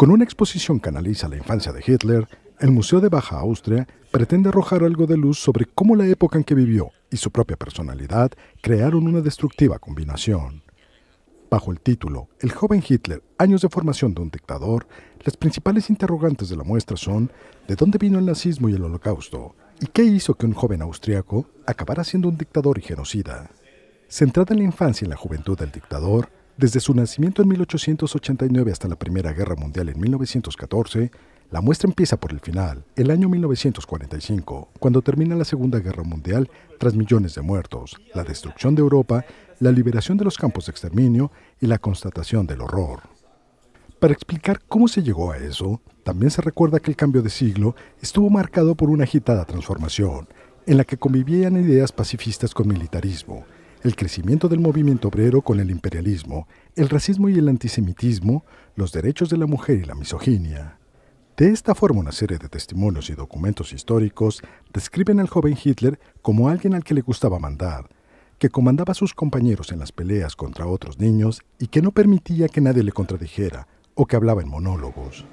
Con una exposición que analiza la infancia de Hitler, el Museo de Baja Austria pretende arrojar algo de luz sobre cómo la época en que vivió y su propia personalidad crearon una destructiva combinación. Bajo el título El joven Hitler, años de formación de un dictador, las principales interrogantes de la muestra son ¿de dónde vino el nazismo y el holocausto? ¿Y qué hizo que un joven austriaco acabara siendo un dictador y genocida? Centrada en la infancia y en la juventud del dictador, desde su nacimiento en 1889 hasta la Primera Guerra Mundial en 1914, la muestra empieza por el final, el año 1945, cuando termina la Segunda Guerra Mundial tras millones de muertos, la destrucción de Europa, la liberación de los campos de exterminio y la constatación del horror. Para explicar cómo se llegó a eso, también se recuerda que el cambio de siglo estuvo marcado por una agitada transformación, en la que convivían ideas pacifistas con militarismo, el crecimiento del movimiento obrero con el imperialismo, el racismo y el antisemitismo, los derechos de la mujer y la misoginia. De esta forma, una serie de testimonios y documentos históricos describen al joven Hitler como alguien al que le gustaba mandar, que comandaba a sus compañeros en las peleas contra otros niños y que no permitía que nadie le contradijera o que hablaba en monólogos.